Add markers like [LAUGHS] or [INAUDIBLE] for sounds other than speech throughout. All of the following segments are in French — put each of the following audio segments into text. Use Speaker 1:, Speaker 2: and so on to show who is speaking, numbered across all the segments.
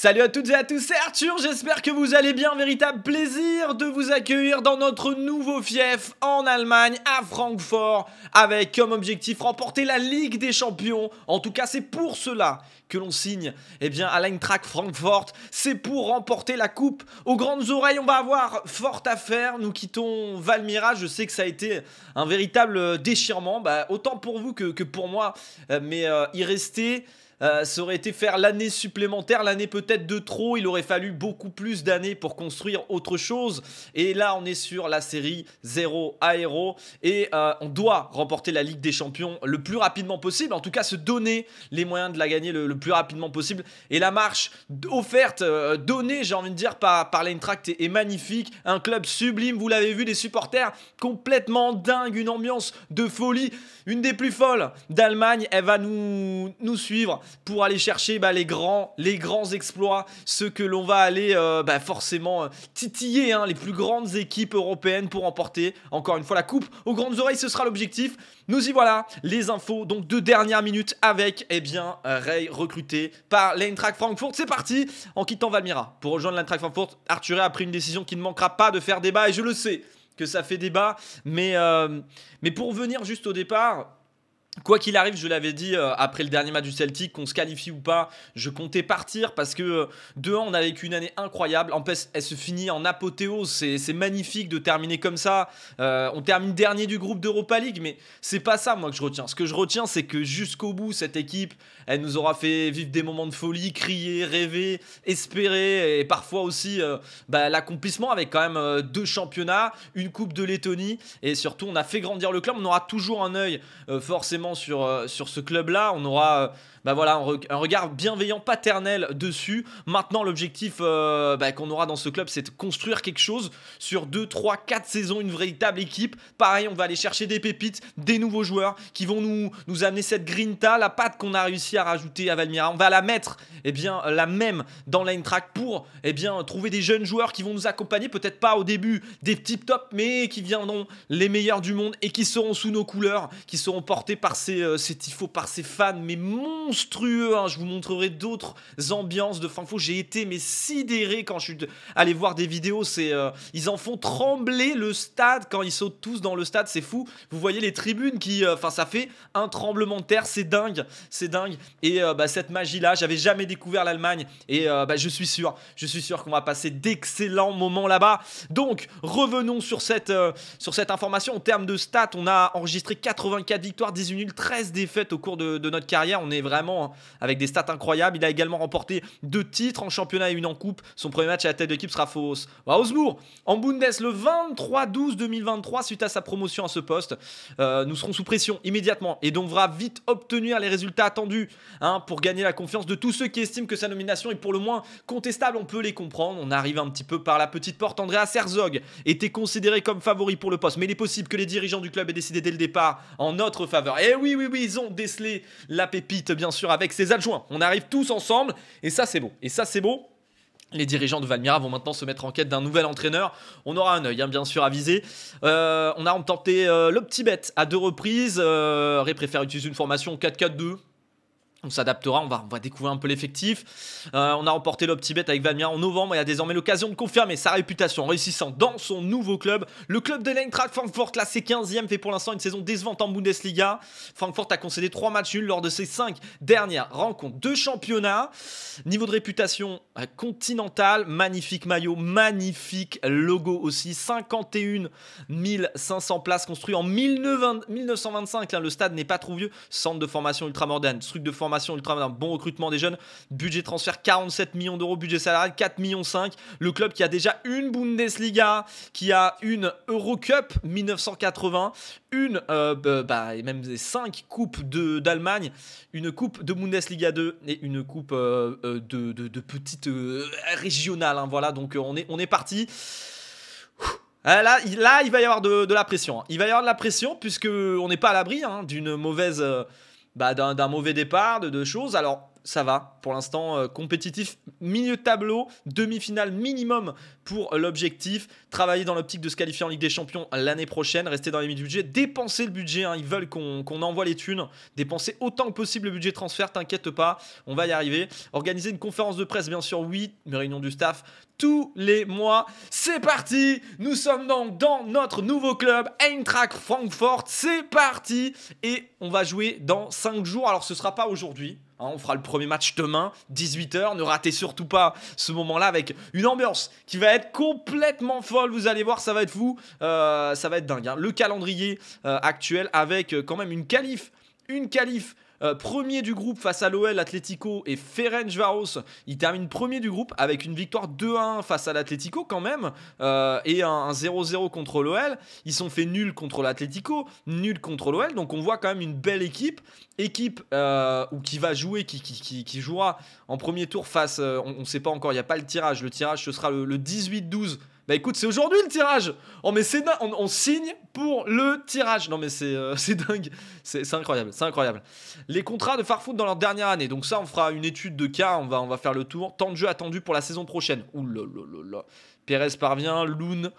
Speaker 1: Salut à toutes et à tous, c'est Arthur, j'espère que vous allez bien, véritable plaisir de vous accueillir dans notre nouveau fief en Allemagne, à Francfort, avec comme objectif remporter la Ligue des Champions. En tout cas, c'est pour cela que l'on signe eh bien, à Francfort, c'est pour remporter la Coupe. Aux grandes oreilles, on va avoir fort à faire, nous quittons Valmira, je sais que ça a été un véritable déchirement, bah, autant pour vous que, pour moi, euh, mais euh, y rester... Euh, ça aurait été faire l'année supplémentaire, l'année peut-être de trop. Il aurait fallu beaucoup plus d'années pour construire autre chose. Et là, on est sur la série 0 à Et euh, on doit remporter la Ligue des Champions le plus rapidement possible. En tout cas, se donner les moyens de la gagner le, plus rapidement possible. Et la marche offerte, euh, donnée, j'ai envie de dire, par, par l'Eintracht est, magnifique. Un club sublime, vous l'avez vu, Les supporters complètement dingues, une ambiance de folie, une des plus folles d'Allemagne. Elle va nous suivre pour aller chercher bah, les, grands, les grands exploits, ceux que l'on va aller euh, bah, forcément euh, titiller, hein, les plus grandes équipes européennes pour emporter encore une fois la coupe aux grandes oreilles, ce sera l'objectif. Nous y voilà, les infos donc de dernière minute avec eh bien euh, Ray recruté par l'Eintracht Frankfurt. C'est parti en quittant Valmira pour rejoindre l'Eintracht Frankfurt. Arthur a pris une décision qui ne manquera pas de faire débat et je le sais que ça fait débat, mais, mais pour venir juste au départ, Quoi qu'il arrive, je l'avais dit euh, après le dernier match du Celtic, qu'on se qualifie ou pas, je comptais partir parce que euh, de on a vécu une année incroyable. En plus, elle se finit en apothéose. C'est magnifique de terminer comme ça. Euh, on termine dernier du groupe d'Europa League, mais c'est pas ça, moi, que je retiens. Ce que je retiens, c'est que jusqu'au bout, cette équipe, elle nous aura fait vivre des moments de folie, crier, rêver, espérer et parfois aussi bah, l'accomplissement avec quand même deux championnats, une Coupe de Lettonie et surtout, on a fait grandir le club. On aura toujours un œil, forcément sur, euh, sur ce club-là. On aura euh, bah voilà, un, regard bienveillant, paternel dessus. Maintenant, l'objectif euh, bah, qu'on aura dans ce club, c'est de construire quelque chose sur 2, 3, 4 saisons, une véritable équipe. Pareil, on va aller chercher des pépites, des nouveaux joueurs qui vont nous, nous amener cette grinta, la patte qu'on a réussi à rajouter à Valmira On va la mettre, eh bien, la même dans track pour eh bien, trouver des jeunes joueurs qui vont nous accompagner, peut-être pas au début des petits tops, mais qui viendront les meilleurs du monde et qui seront sous nos couleurs, qui seront portés par par ses, euh, par ses fans, mais monstrueux. Hein. Je vous montrerai d'autres ambiances de Frankfurt, J'ai été mais sidéré quand je suis allé voir des vidéos. C'est euh, ils en font trembler le stade quand ils sautent tous dans le stade. C'est fou. Vous voyez les tribunes qui, euh, enfin, ça fait un tremblement de terre. C'est dingue, c'est dingue. Et bah, cette magie-là, j'avais jamais découvert l'Allemagne. Et bah, je suis sûr, je suis sûr qu'on va passer d'excellents moments là-bas. Donc revenons sur cette sur cette information en termes de stats. On a enregistré 84 victoires, 18 13 défaites au cours de, notre carrière. On est vraiment hein, avec des stats incroyables. Il a également remporté deux titres en championnat et une en coupe. Son premier match à la tête d'équipe sera fausse à en Bundes, le 23-12-2023, suite à sa promotion à ce poste. Euh, nous serons sous pression immédiatement et donc devra vite obtenir les résultats attendus hein, pour gagner la confiance de tous ceux qui estiment que sa nomination est pour le moins contestable. On peut les comprendre. On arrive un petit peu par la petite porte. Andreas Herzog était considéré comme favori pour le poste, mais il est possible que les dirigeants du club aient décidé dès le départ en notre faveur. Et eh oui, oui, oui, ils ont décelé la pépite, bien sûr, avec ses adjoints. On arrive tous ensemble, et ça, c'est beau. Et ça, c'est beau. Les dirigeants de Valmira vont maintenant se mettre en quête d'un nouvel entraîneur. On aura un œil, hein, bien sûr, avisé. viser. Euh, on a tenté euh, le petit bête à deux reprises. Euh, Ray préfère utiliser une formation 4-4-2. On s'adaptera, on va, on va, découvrir un peu l'effectif. Euh, on a remporté l'OptiBet avec Vamia en novembre y a désormais l'occasion de confirmer sa réputation en réussissant dans son nouveau club. Le club de l'Eintracht Frankfurt classé 15e, fait pour l'instant une saison décevante en Bundesliga. Frankfurt a concédé 3 matchs nuls lors de ses 5 dernières rencontres de championnat. Niveau de réputation euh, continental continentale, magnifique maillot, magnifique logo aussi. 51 500 places construites en 1925. le stade n'est pas trop vieux. Centre de formation ultramoderne, truc de formation formation ultra, d'un bon recrutement des jeunes. Budget transfert 47 millions d'euros, budget salarial 4 millions 5. Le club qui a déjà une Bundesliga, qui a une Eurocup 1980, une euh, bah, bah, et même cinq coupes d'Allemagne, une coupe de Bundesliga 2 et une coupe euh, euh, de, de, petite régionale. Hein. voilà, donc on est on est parti. Là, là, il va y avoir de, la pression. Hein. Il va y avoir de la pression puisque on n'est pas à l'abri hein, d'une mauvaise, bah, d'un mauvais départ, de, deux choses. Alors, ça va pour l'instant euh, compétitif. Milieu tableau, demi-finale minimum pour l'objectif. Travailler dans l'optique de se qualifier en Ligue des Champions l'année prochaine, rester dans les limites du budget, dépenser le budget. Hein. ils veulent qu'on envoie les thunes, dépenser autant que possible le budget transfert, t'inquiète pas, on va y arriver. Organiser une conférence de presse, bien sûr, oui, mais réunion du staff tous les mois. C'est parti Nous sommes donc dans notre nouveau club, Eintracht Francfort. C'est parti Et on va jouer dans 5 jours. Alors ce sera pas aujourd'hui, hein. on fera le premier match demain 18h. Ne ratez surtout pas ce moment-là avec une ambiance qui va être complètement folle. Vous allez voir, ça va être fou. Euh, ça va être dingue. Hein. Le calendrier euh, actuel avec euh, quand même une qualif. Une qualif euh, premier du groupe face à l'OL, Atlético et Ferencvaros. Il termine premier du groupe avec une victoire 2-1 face à l'Atlético quand même euh, et un 0-0 contre l'OL. Ils sont fait nul contre l'Atlético, nul contre l'OL. Donc on voit quand même une belle équipe, équipe euh, qui va jouer, qui, qui, jouera en premier tour face. on ne sait pas encore, il n'y a pas le tirage. Le tirage ce sera le 18-12 bah écoute, c'est aujourd'hui le tirage Oh mais c'est dingue, on, signe pour le tirage Non mais c'est euh, [LAUGHS] dingue, c'est incroyable, c'est incroyable. Les contrats de Farfoot dans leur dernière année, donc ça on fera une étude de cas, on va, va faire le tour. Tant de jeu attendu pour la saison prochaine. Ouh là là Pérez parvient, Loon,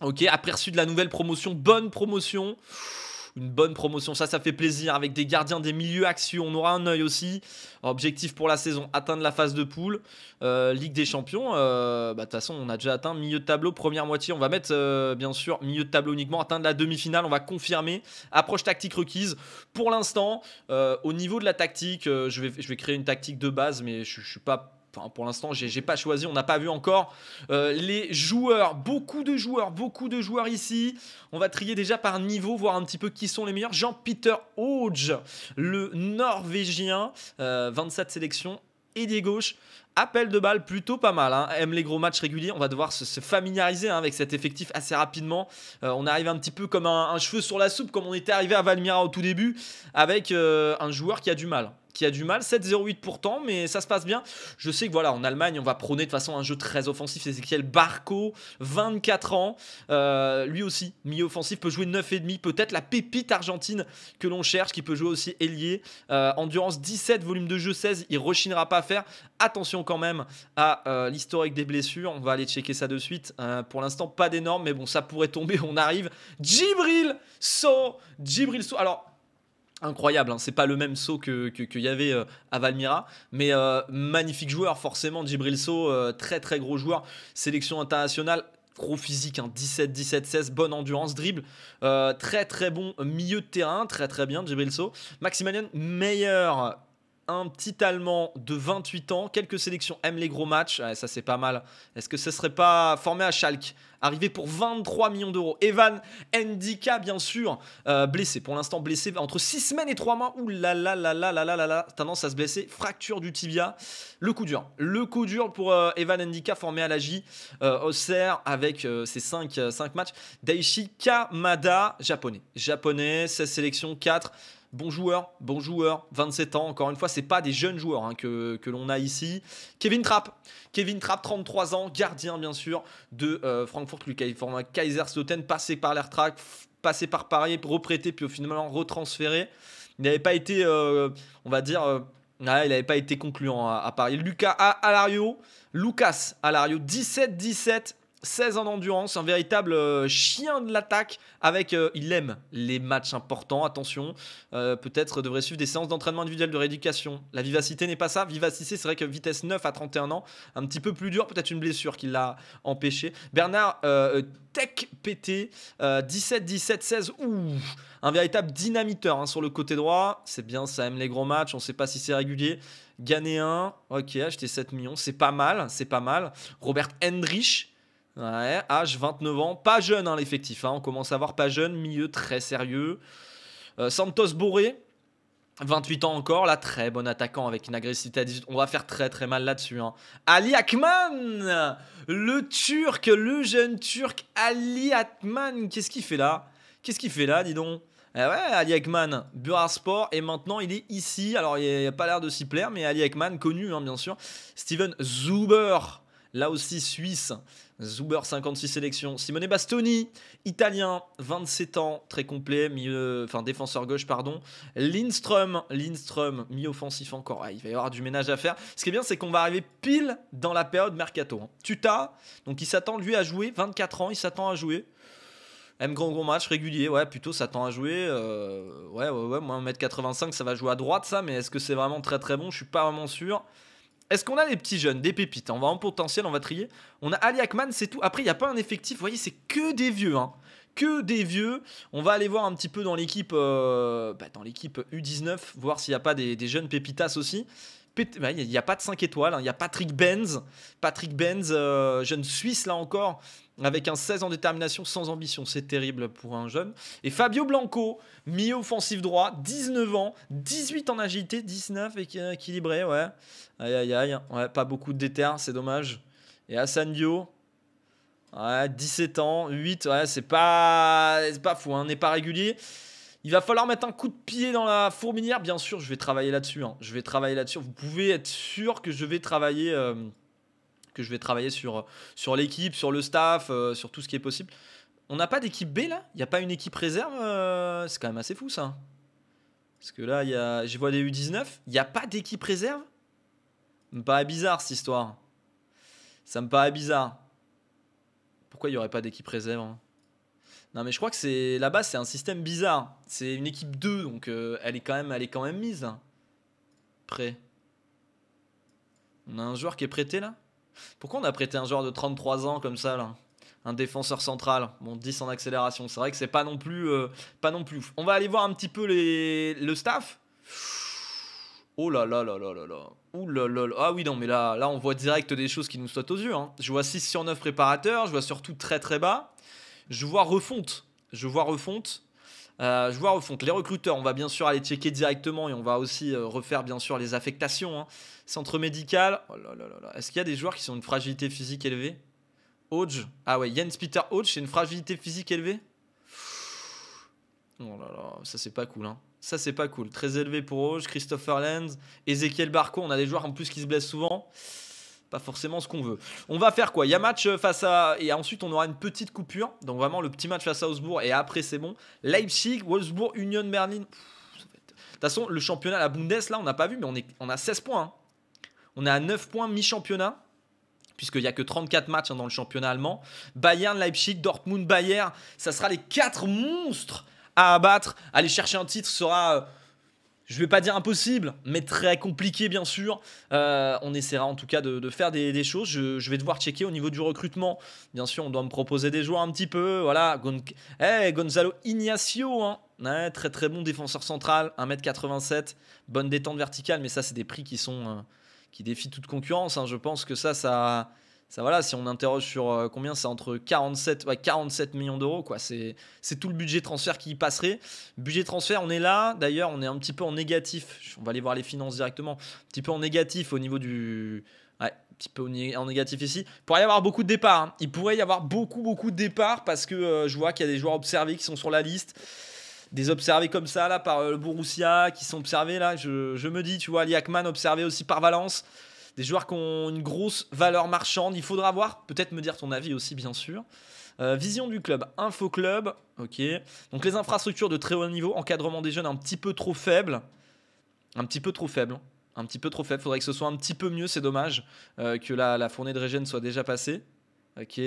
Speaker 1: ok, aperçu de la nouvelle promotion, bonne promotion une bonne promotion. Ça, ça fait plaisir. Avec des gardiens, des milieux axieux, on aura un œil aussi. Objectif pour la saison, atteindre la phase de poule. Euh, Ligue des champions, euh, bah, de toute façon, on a déjà atteint milieu de tableau, première moitié. On va mettre, euh, bien sûr, milieu de tableau uniquement, atteindre la demi-finale. On va confirmer. Approche tactique requise. Pour l'instant, au niveau de la tactique, je, vais, je vais créer une tactique de base, mais je ne suis pas pour l'instant, j'ai pas choisi, on n'a pas vu encore euh, les joueurs. Beaucoup de joueurs, beaucoup de joueurs ici. On va trier déjà par niveau, voir un petit peu qui sont les meilleurs. Jean-Peter Hodge, le Norvégien, 27 euh, sélections, et gauche. Appel de balle plutôt pas mal, hein. aime les gros matchs réguliers, on va devoir se, familiariser hein, avec cet effectif assez rapidement. Euh, on arrive un petit peu comme un, cheveu sur la soupe, comme on était arrivé à Valmira au tout début, avec un joueur qui a du mal qui a du mal. 7-0-8 pourtant, mais ça se passe bien. Je sais que voilà, en Allemagne, on va prôner de façon un jeu très offensif. C'est Ezekiel Barco, 24 ans. Euh, lui aussi, mi-offensif, peut jouer 9,5. Peut-être la pépite argentine que l'on cherche, qui peut jouer aussi ailier. Euh, endurance 17, volume de jeu 16. Il rechignera pas à faire. Attention quand même à euh, l'historique des blessures. On va aller checker ça de suite. pour l'instant, pas d'énormes, mais bon, ça pourrait tomber. [LAUGHS] On arrive. Djibril So Djibril So Alors, incroyable. Hein. C'est pas le même saut que qu'il y avait euh, à Valmira, mais euh, magnifique joueur forcément, Djibril euh, très très gros joueur, sélection internationale. Gros physique, 17, 17, 16, bonne endurance, dribble, très très bon milieu de terrain, très très bien, Djibril Maximalian, Maximilian, meilleur un petit Allemand de 28 ans, quelques sélections, aime les gros matchs, ça c'est pas mal. Est-ce que ce serait pas formé à Schalke arrivé pour 23 millions d'euros. Evan Ndika, bien sûr, euh, blessé. Pour l'instant, blessé entre 6 semaines et 3 mois. Ouh là là là là là là là là, tendance à se blesser. Fracture du tibia. Le coup dur. Le coup dur pour euh, Evan Ndika, formé à la J, euh, Auxerre, avec euh, ses 5, 5 matchs. Daishi Kamada, japonais. Japonais, 16 sélections, 4 bon joueur, bon joueur, 27 ans, encore une fois, c'est pas des jeunes joueurs hein, que, que l'on a ici. Kevin Trapp, Kevin Trapp, 33 ans, gardien bien sûr de euh, Francfort, Kaiser Soten passé par l'Airtrack, passé par Paris, reprêté, puis finalement retransféré. Il n'avait pas été, euh, on va dire, euh, il n'avait pas été concluant à, Paris. Lucas Alario, Lucas Alario, 17-17 16 en endurance, un véritable euh, chien de l'attaque avec euh, il aime les matchs importants, attention, euh, peut-être devrait suivre des séances d'entraînement individuel de rééducation. La vivacité n'est pas ça, vivacité c'est vrai que vitesse 9 à 31 ans, un petit peu plus dur, peut-être une blessure qui l'a empêché. Bernard Tech PT 17 17 16 ouh, un véritable dynamiteur hein, sur le côté droit, c'est bien ça aime les gros matchs, on sait pas si c'est régulier. Ghanéen, ok, acheter 7 millions, c'est pas mal, c'est pas mal. Robert Hendrich Ouais, âge 29 ans, pas jeune hein, l'effectif, hein. on commence à voir pas jeune, milieu très sérieux. Euh, Santos Bourré, 28 ans encore, là très bon attaquant avec une agressivité à 18, on va faire très très mal là-dessus. Hein. Ali Akman, le turc, le jeune turc Ali Akman, qu'est-ce qu'il fait là Qu'est-ce qu'il fait là, dis donc eh ouais, Ali akman. sport et maintenant il est ici. Alors il n'a pas l'air de s'y plaire, mais Ali Akman connu bien sûr. Steven Zuber, là aussi suisse, Zuber, 56 sélections. Simone Bastoni, italien, 27 ans, très complet, milieu, enfin défenseur gauche, pardon. Lindström, Lindström, mi-offensif encore. Ah, il va y avoir du ménage à faire. Ce qui est bien, c'est qu'on va arriver pile dans la période mercato. Hein. Tuta, donc il s'attend lui à jouer, 24 ans, il s'attend à jouer. M grand gros match régulier, ouais, plutôt s'attend à jouer. Euh, ouais, ouais, ouais, moi 1m85, ça va jouer à droite, ça, mais est-ce que c'est vraiment très très bon Je suis pas vraiment sûr. Est-ce qu'on a des petits jeunes, des pépites hein, On va en potentiel, on va trier. On a Ali c'est tout. Après, il n'y a pas un effectif. Vous voyez, c'est que des vieux. Hein. Que des vieux. On va aller voir un petit peu dans l'équipe euh, bah, dans l'équipe U19, voir s'il n'y a pas des, jeunes pépitas aussi. Bah, il y n'y a, pas de 5 étoiles. Hein. Il y a Patrick Benz. Patrick Benz, euh, jeune Suisse là encore, avec un 16 en détermination sans ambition. C'est terrible pour un jeune. Et Fabio Blanco, milieu offensif droit, 19 ans, 18 en agilité, 19 équilibré, ouais. Aïe, aïe, aïe. Ouais, pas beaucoup de déter, c'est dommage. Et Hassan Dio, ouais, 17 ans, 8, ouais, c'est pas, pas fou, hein, n'est pas régulier. Il va falloir mettre un coup de pied dans la fourmilière, bien sûr, je vais travailler là-dessus. Hein. Je vais travailler là-dessus. Vous pouvez être sûr que je vais travailler... Euh, que je vais travailler sur, sur l'équipe, sur le staff, euh, sur tout ce qui est possible. On n'a pas d'équipe B là Il n'y a pas une équipe réserve euh, C'est quand même assez fou ça. Parce que là, y a, je vois des U19. Il n'y a pas d'équipe réserve Ça me paraît bizarre cette histoire. Ça me paraît bizarre. Pourquoi il n'y aurait pas d'équipe réserve hein non mais je crois que c'est là-bas c'est un système bizarre. C'est une équipe 2 donc euh, elle est quand même elle est quand même mise. Hein. Prêt. On a un joueur qui est prêté là pourquoi on a prêté un joueur de 33 ans comme ça là un défenseur central, bon 10 en accélération, c'est vrai que c'est pas non plus euh, pas non plus On va aller voir un petit peu les, le staff. Oh là là là là là là. Ouh là là là. Ah oui non mais là là on voit direct des choses qui nous sautent aux yeux hein. Je vois 6 sur 9 préparateurs, je vois surtout très très bas. Je vois refonte. Je vois refonte. Euh, vois au fond, les recruteurs, on va bien sûr aller checker directement et on va aussi euh, refaire bien sûr les affectations. Hein. Centre médical, oh est-ce qu'il y a des joueurs qui ont une fragilité physique élevée Hodge, ah ouais, Jens Peter Hodge, c'est une fragilité physique élevée Oh là là, ça c'est pas cool. Hein. Ça c'est pas cool. Très élevé pour Hodge, Christopher Lenz, Ezekiel Barco, on a des joueurs en plus qui se blessent souvent pas forcément ce qu'on veut. On va faire quoi Il y a mm. match euh, face à. Et ensuite, on aura une petite coupure. Donc, vraiment, le petit match face à Augsbourg. Et après, c'est bon. Leipzig, Wolfsburg, Union Berlin. De toute façon, le championnat, la Bundes, là, on n'a pas vu, mais on, a 16 points. Hein. On est à 9 points mi-championnat puisqu'il n'y a que 34 matchs hein, dans le championnat allemand. Bayern, Leipzig, Dortmund, Bayern, ça sera les 4 monstres à abattre. Aller chercher un titre sera euh, je ne vais pas dire impossible, mais très compliqué bien sûr. Euh, on essaiera en tout cas de, faire des, choses. Je, vais devoir checker au niveau du recrutement. Bien sûr, on doit me proposer des joueurs un petit peu. Voilà, eh, Gonzalo Ignacio, hein. très très bon défenseur central, 1m87, bonne détente verticale, mais ça c'est des prix qui sont euh, qui défient toute concurrence. Hein. Je pense que ça, ça ça voilà, si on interroge sur euh, combien, c'est entre 47, ouais, 47 millions d'euros, quoi. C'est, c'est tout le budget transfert qui y passerait. Budget transfert, on est là. D'ailleurs, on est un petit peu en négatif. On va aller voir les finances directement. Un petit peu en négatif au niveau du. Ouais, un petit peu en négatif ici. Il pourrait y avoir beaucoup de départs. Hein. Il pourrait y avoir beaucoup, beaucoup de départs parce que euh, je vois qu'il y a des joueurs observés qui sont sur la liste des observés comme ça là par euh, le Borussia qui sont observés là je, je me dis tu vois Liakman observé aussi par Valence des joueurs qui ont une grosse valeur marchande. Il faudra voir, peut-être me dire ton avis aussi, bien sûr. Euh, vision du club, info club, ok. Donc les infrastructures de très haut niveau, encadrement des jeunes un petit peu trop faible, un petit peu trop faible, un petit peu trop faible. Faudrait que ce soit un petit peu mieux, c'est dommage euh, que la, fournée de Régène soit déjà passée, ok.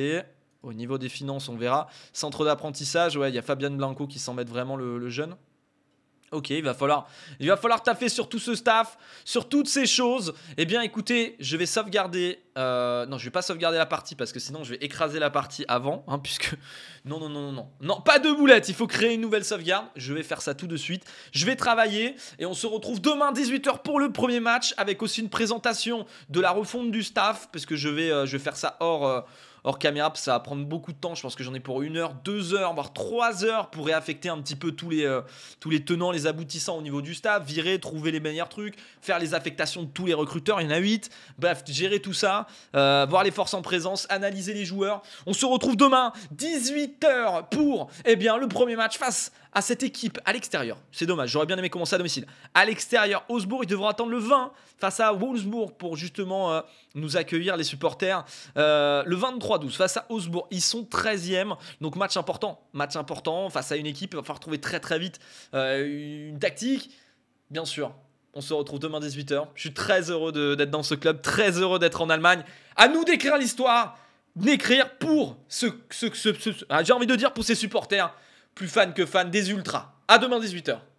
Speaker 1: Au niveau des finances, on verra. Centre d'apprentissage, ouais, il y a Fabian Blanco qui s'en met vraiment le jeune. Ok, il va falloir, il va falloir taffer sur tout ce staff, sur toutes ces choses. Eh bien, écoutez, je vais sauvegarder. Euh, non, je vais pas sauvegarder la partie parce que sinon je vais écraser la partie avant, hein, [LAUGHS] puisque non, non, non, non, non, non, pas de boulettes. Il faut créer une nouvelle sauvegarde. Je vais faire ça tout de suite. Je vais travailler et on se retrouve demain 18h pour le premier match avec aussi une présentation de la refonte du staff, parce que je vais, euh, je vais faire ça hors. Euh, Hors caméra, ça va prendre beaucoup de temps. Je pense que j'en ai pour une heure, deux heures, voire trois heures pour réaffecter un petit peu tous les, euh, tous les tenants, les aboutissants au niveau du staff, virer, trouver les meilleurs trucs, faire les affectations de tous les recruteurs. Il y en a huit. Bref, gérer tout ça, euh, voir les forces en présence, analyser les joueurs. On se retrouve demain, 18h, pour eh bien, le premier match face à cette équipe à l'extérieur. C'est dommage, j'aurais bien aimé commencer à domicile. À l'extérieur, Osbourg, ils devront attendre le 20 face à Wolfsburg pour justement euh, nous accueillir les supporters. Euh, le 23-12 face à Osbourg, ils sont 13e, donc match important. Match important face à une équipe, il va falloir trouver très très vite euh, une tactique. Bien sûr, on se retrouve demain 18h. Je suis très heureux d'être dans ce club, très heureux d'être en Allemagne. À nous d'écrire l'histoire, d'écrire pour ce, ce, ce, ah, j'ai envie de dire pour ses supporters plus fan que fan des ultras. À demain 18h.